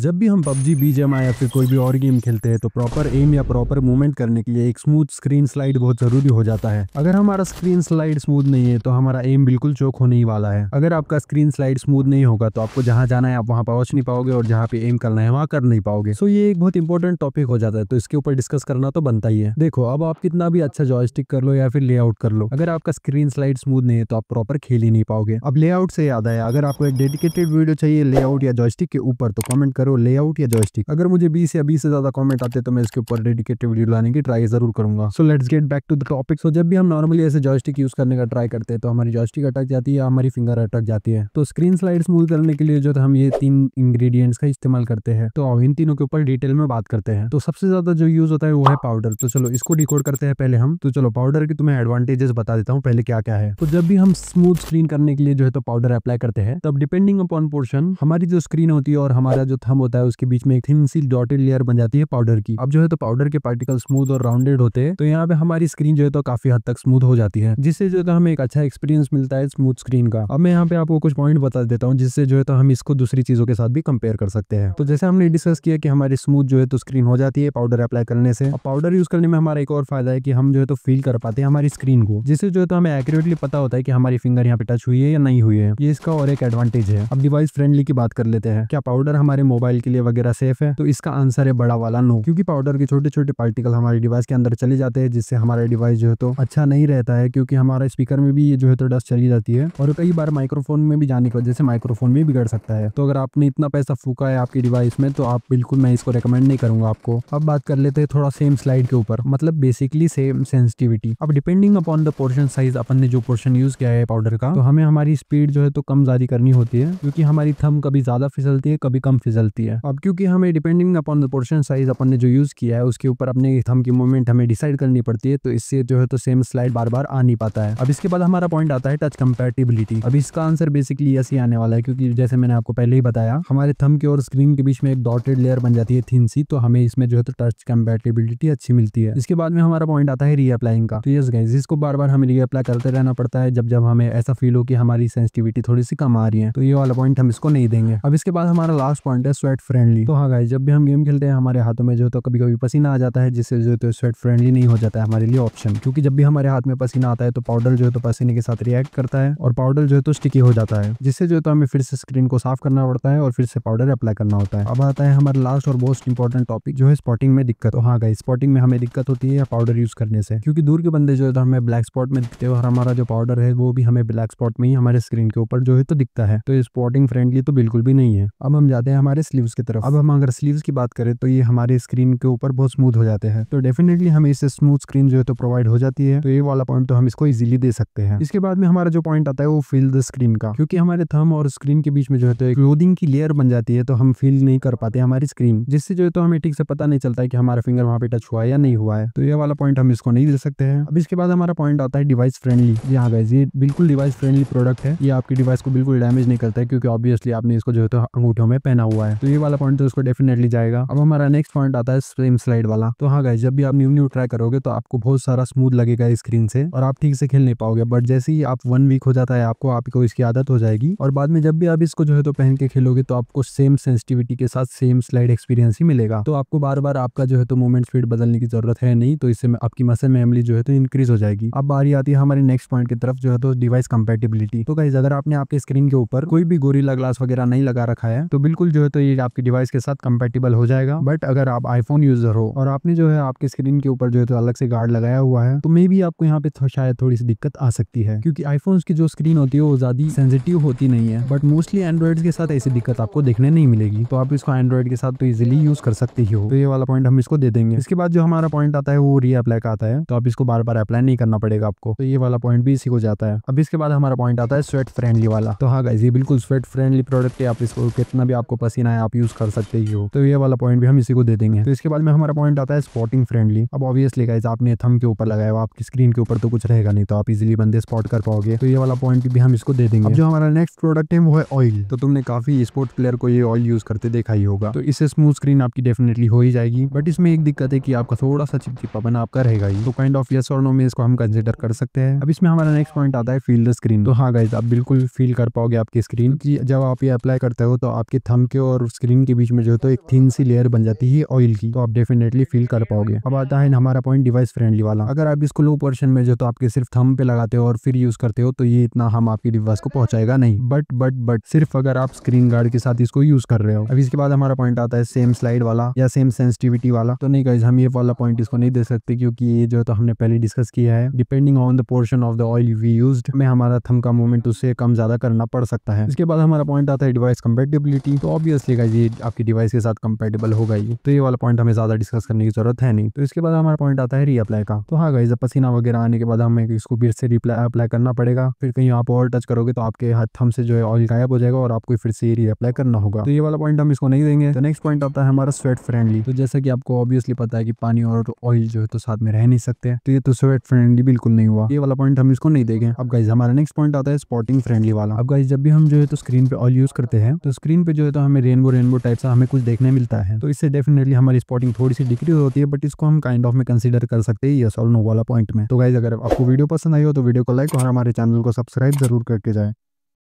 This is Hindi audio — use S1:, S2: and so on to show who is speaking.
S1: जब भी हम PUBG बी या फिर कोई भी और गेम खेलते हैं तो प्रॉपर एम या प्रॉपर मूवमेंट करने के लिए एक स्मूथ स्क्रीन स्लाइड बहुत जरूरी हो जाता है अगर हमारा स्क्रीन स्लाइड स्मूथ नहीं है तो हमारा एम बिल्कुल चौक होने ही वाला है अगर आपका स्क्रीन स्लाइड स्मूथ नहीं होगा तो आपको जहाँ जाना है आप वहाँ पहुंच नहीं पाओगे और जहाँ पे एम करना है वहाँ कर नहीं पाओगे सो ये एक बहुत इंपॉर्टेंट टॉपिक हो जाता है तो इसके ऊपर डिस्कस करना तो बनता ही है देखो अब आप कितना भी अच्छा जॉयस्टिक कर लो या फिर लेआउट कर लो अगर आपका स्क्रीन स्लाइड स्मूथ नहीं है तो आप प्रॉपर खेल ही नहीं पाओगे अब लेआउट से याद आया अगर आपको एक डेडिकेटेड वीडियो चाहिए लेआउट या जॉयस्टिक के ऊपर तो कॉमेंट करो लेआउट या जॉयस्टिक अगर मुझे बीस या बीस से ज्यादा कमेंट आते तो मैं इसके ऊपर डेडिकेटेड वीडियो लाने की ट्राई जरूर करूंगा so let's get back to the topic so जब भी हम नॉर्मली ऐसे जॉयस्टिक यूज करने का ट्राई करते हैं तो हमारी जॉयस्टिक अटक जाती है हमारी फिंगर अटक जाती है तो स्क्रीन स्लाइड स्मूथ करने के लिए जो हम ये तीन इंग्रीडियंट्स का इस्तेमाल करते हैं तो इन तीनों के ऊपर डिटेल में बात करते हैं तो सबसे ज्यादा जो यूज होता है वो है पाउडर तो चलो इसको डिकोड करते हैं पहले हम तो चलो पाउडर के तुम्हें एडवांटेजेस बता देता हूँ पहले क्या क्या है तो जब भी हम स्मूथ स्क्रीन करने के लिए जो है तो पाउडर अप्लाई करते हैं तब डिपेंडिंग अपॉन पोर्शन हमारी जो स्क्रीन होती है और हमारा जो थम थम होता है उसके बीच में एक थिन सी डॉटेड लेयर बन जाती है पाउडर की अब जो है तो पाउडर के पार्टिकल स्मूथ और राउंडेड होते हैं तो यहाँ पे हमारी स्क्रीन जो है तो काफी हद तक स्मूथ हो जाती है जिससे जो है तो हमें एक अच्छा एक्सपीरियंस मिलता है स्मूथ स्क्रीन का अब मैं यहाँ पे आपको कुछ पॉइंट बता देता हूँ जिससे जो है तो हम इसको दूसरी चीजों के साथ भी कंपेयर कर सकते हैं तो जैसे हमने डिस्कस किया कि हमारी स्मूथ जो है तो स्क्रीन हो जाती है पाउडर अप्लाई करने से पाउडर यूज करने में हमारा एक और फायदा है कि हम जो है तो फील कर पाते हैं हमारी स्क्रीन को जिससे जो है तो हमें एक्यूरेटली पता होता है कि हमारी फिंगर यहाँ पे टच हुई है या नहीं हुई है ये इसका और एक एडवांटेज है अब डिवाइस फ्रेंडली की बात कर लेते हैं क्या पाउडर हमारे मोबाइल मोबाइल के लिए वगैरह सेफ है तो इसका आंसर है बड़ा वाला नो क्योंकि पाउडर के छोटे छोटे पार्टिकल हमारे डिवाइस के अंदर चले जाते हैं जिससे हमारा डिवाइस जो है तो अच्छा नहीं रहता है क्योंकि हमारा स्पीकर में भी ये जो है तो डस्ट चली जाती है और कई बार माइक्रोफोन में भी जाने की वजह से माइक्रोफोन भी बिगड़ सकता है तो अगर आपने इतना पैसा फूका है आपके डिवाइस में तो आप बिल्कुल मैं इसको रिकमेंड नहीं करूंगा आपको अब बात कर लेते हैं थोड़ा सेम स्लाइड के ऊपर मतलब बेसिकली सेम सेंसिटिविटी अब depending upon the portion size अपन ने जो पोर्शन यूज किया है पाउडर का तो हमें हमारी स्पीड जो है तो कम जारी करनी होती है क्योंकि हमारी थम कभी ज्यादा फिसलती है कभी कम फिसलती है चलती है अब क्योंकि हमें depending upon the portion size अपन ने जो यूज़ किया है उसके ऊपर अपने थम की मूवमेंट हमें डिसाइड करनी पड़ती है तो इससे जो है तो सेम स्लाइड बार बार आ नहीं पाता है अब इसके बाद हमारा पॉइंट आता है टच कम्पेटिबिलिटी अब इसका आंसर बेसिकली ऐसे आने वाला है क्योंकि जैसे मैंने आपको पहले ही बताया हमारे थम के और स्क्रीन के बीच में एक डॉटेड लेयर बन जाती है थीन सी तो हमें इसमें जो है तो टच कम्पेटिबिलिटी अच्छी मिलती है इसके बाद में हमारा पॉइंट आता है रीअप्लाइंग का तो यस गाइज इसको बार बार हमें रीअप्लाई करते रहना पड़ता है जब जब हमें ऐसा फील हो कि हमारी सेंसिटिविटी थोड़ी सी कम आ रही है तो ये वाला पॉइंट हम इसको नहीं देंगे अब इसके बाद हमारा लास्ट पॉइंट है है स्वेट फ्रेंडली तो हाँ गाइस जब भी हम गेम खेलते हैं हमारे हाथों में जो तो कभी कभी पसीना आ जाता है जिससे जो तो स्वेट फ्रेंडली नहीं हो जाता है हमारे लिए ऑप्शन क्योंकि जब भी हमारे हाथ में पसीना आता है तो पाउडर जो है तो पसीने के साथ रिएक्ट करता है और पाउडर जो है तो स्टिकी हो जाता है जिससे जो है तो हमें फिर से स्क्रीन को साफ करना पड़ता है और फिर से पाउडर अप्लाई करना होता है अब आता है हमारा लास्ट और मोस्ट इंपॉर्टेंट टॉपिक जो है स्पॉटिंग में दिक्कत तो हाँ गाइस स्पॉटिंग में हमें दिक्कत होती है पाउडर यूज करने से क्योंकि दूर के बंदे जो है तो हमें ब्लैक स्पॉट में दिखते हैं और हमारा जो पाउडर है वो भी हमें ब्लैक स्पॉट में ही हमारे स्क्रीन के ऊपर जो है तो दिखता है तो स्पॉटिंग फ्रेंडली तो बिल्कुल भी नहीं है अब हम जाते हैं हमारे हमारे स्लीव्स की तरफ अब हम अगर स्लीव्स की बात करें तो ये हमारे स्क्रीन के ऊपर बहुत स्मूथ हो जाते हैं तो डेफिनेटली हमें इससे स्मूथ स्क्रीन जो है तो प्रोवाइड हो जाती है तो ये वाला पॉइंट तो हम इसको इजिली दे सकते हैं इसके बाद में हमारा जो पॉइंट आता है वो फील द स्क्रीन का क्योंकि हमारे थम और स्क्रीन के बीच में जो है तो क्लोदिंग की लेयर बन जाती है तो हम फील नहीं कर पाते हमारी स्क्रीन जिससे जो है तो हमें ठीक से पता नहीं चलता है कि हमारा फिंगर वहाँ पे टच हुआ है या नहीं हुआ है तो ये वाला पॉइंट हम इसको नहीं दे सकते हैं अब इसके बाद हमारा पॉइंट आता है डिवाइस फ्रेंडली जी हाँ गाइज ये बिल्कुल डिवाइस फ्रेंडली प्रोडक्ट है ये आपकी डिवाइस को बिल्कुल डैमेज नहीं करता है क्योंकि ऑब्वियसली आपने इसको जो है तो अंगूठों में पहना हुआ है है तो ये वाला पॉइंट तो उसको डेफिनेटली जाएगा अब हमारा नेक्स्ट पॉइंट आता है फ्रेम स्लाइड वाला तो हाँ गाइस जब भी आप न्यू न्यू ट्राई करोगे तो आपको बहुत सारा स्मूथ लगेगा स्क्रीन से और आप ठीक से खेल नहीं पाओगे बट जैसे ही आप वन वीक हो जाता है आपको आपको इसकी आदत हो जाएगी और बाद में जब भी आप इसको जो है तो पहन के खेलोगे तो आपको सेम सेंसिटिविटी के साथ सेम स्लाइड एक्सपीरियंस ही मिलेगा तो आपको बार बार आपका जो है तो मूवमेंट स्पीड बदलने की जरूरत है नहीं तो इससे आपकी मसल मेमोरी जो है तो इंक्रीज हो जाएगी अब बारी आती है हमारे नेक्स्ट पॉइंट की तरफ जो है तो डिवाइस कंपेटेबिलिटी तो गाइज अगर आपने आपके स्क्रीन के ऊपर कोई भी गोरीला ग्लास वगैरह नहीं लगा रखा है तो बिल्कुल जो है तो ये आपके डिवाइस के साथ कम्पेटेबल हो जाएगा बट अगर आप आईफोन यूजर हो और आपने जो है आपके स्क्रीन के ऊपर जो है तो अलग से गार्ड लगाया हुआ है तो मे भी आपको यहाँ पे शायद थोड़ी सी दिक्कत आ सकती है क्योंकि आईफोन की जो स्क्रीन होती है वो ज्यादा सेंसिटिव होती नहीं है बट मोस्टली एंड्रॉइड के साथ ऐसी दिक्कत आपको देखने नहीं मिलेगी तो आप इसको एंड्रॉइड के साथ तो इजिली यूज कर सकते हो तो ये वाला पॉइंट हम इसको दे देंगे इसके बाद जो हमारा पॉइंट आता है वो री अप्लाई का आता है तो आप इसको बार बार अप्लाई नहीं करना पड़ेगा आपको तो ये वाला पॉइंट भी इसी को जाता है अब इसके बाद हमारा पॉइंट आता है स्वेट फ्रेंडली वाला तो हाँ गाइज ये बिल्कुल स्वेट फ्रेंडली प्रोडक्ट है आप इसको कितना भी आपको पसीना है आप यूज कर सकते ही हो तो ये वाला पॉइंट भी हम इसी को दे देंगे तो इसके बाद में हमारा पॉइंट आता है स्पॉटिंग फ्रेंडली अब ऑब्वियसली गाइज आपने थम के ऊपर लगाया हुआ आपकी स्क्रीन के ऊपर तो कुछ रहेगा नहीं तो आप इजिली बंदे स्पॉट कर पाओगे तो ये वाला पॉइंट भी हम इसको दे देंगे अब जो हमारा नेक्स्ट प्रोडक्ट है वो है ऑयल तो तुमने काफी स्पोर्ट्स प्लेयर को ये ऑयल यूज करते देखा ही होगा तो इससे स्मूथ स्क्रीन आपकी डेफिनेटली हो ही जाएगी बट इसमें एक दिक्कत है कि आपका थोड़ा सा चिपचिपापन आपका रहेगा ही तो काइंड ऑफ यस और नो में इसको हम कंसिडर कर सकते हैं अब इसमें हमारा नेक्स्ट पॉइंट आता है फील द स्क्रीन तो हाँ गाइज आप बिल्कुल फील कर पाओगे आपकी स्क्रीन की जब आप ये अप्लाई करते हो तो आपके थम के और और स्क्रीन के बीच में जो तो एक थीन सी लेयर बन जाती है ऑयल की तो आप डेफिनेटली फील कर पाओगे अब आता है हमारा पॉइंट डिवाइस फ्रेंडली वाला अगर आप इसको लो पोर्शन में जो तो आपके सिर्फ थम पे लगाते हो और फिर यूज करते हो तो ये इतना हम आपके डिवाइस को पहुंचाएगा नहीं बट बट बट सिर्फ अगर आप स्क्रीन गार्ड के साथ इसको यूज कर रहे हो अब इसके बाद हमारा पॉइंट आता है सेम स्लाइड वाला या सेम सेंसिटिविटी वाला तो नहीं गाइज हम ये वाला पॉइंट इसको नहीं दे सकते क्योंकि ये जो तो हमने पहले डिस्कस किया है depending on the portion of the oil we use में हमारा थम का मूवमेंट उससे कम ज्यादा करना पड़ सकता है इसके बाद हमारा पॉइंट आता है डिवाइस कम्पेटेबिलिटी तो ऑब्वियसली देखिएगा ये आपकी डिवाइस के साथ कम्पेटेबल होगा ही तो ये वाला पॉइंट हमें ज़्यादा डिस्कस करने की जरूरत है नहीं तो इसके बाद हमारा पॉइंट आता है रीअप्लाई का तो हाँ गाइज पसीना वगैरह आने के बाद हमें इसको फिर से रिप्लाई अप्लाई करना पड़ेगा फिर कहीं आप और टच करोगे तो आपके हाथ हम से जो है ऑयल गायब हो जाएगा और आपको फिर से रीअप्लाई करना होगा तो ये वाला पॉइंट हम इसको नहीं देंगे तो नेक्स्ट पॉइंट आता है हमारा स्वेट फ्रेंडली तो जैसा कि आपको ऑब्वियसली पता है कि पानी और ऑयल जो है तो साथ में रह नहीं सकते तो ये तो स्वेट फ्रेंडली बिल्कुल नहीं हुआ ये वाला पॉइंट हम इसको नहीं देंगे अब गाइज हमारा नेक्स्ट पॉइंट आता है स्पॉटिंग फ्रेंडली वाला अब गाइज जब भी हम जो है तो स्क्रीन पे ऑयल यूज करते हैं तो स्क्रीन पे जो है तो हमें रेन रेनबो रेनबो टाइप सा हमें कुछ देखने मिलता है तो इससे डेफिनेटली हमारी स्पॉटिंग थोड़ी सी डिक्रीज होती है बट इसको हम काइंड ऑफ में कंसिडर कर सकते हैं यस और नो वाला पॉइंट में तो गाइज अगर आपको वीडियो पसंद आई हो तो वीडियो को लाइक और हमारे चैनल को सब्सक्राइब जरूर करके जाए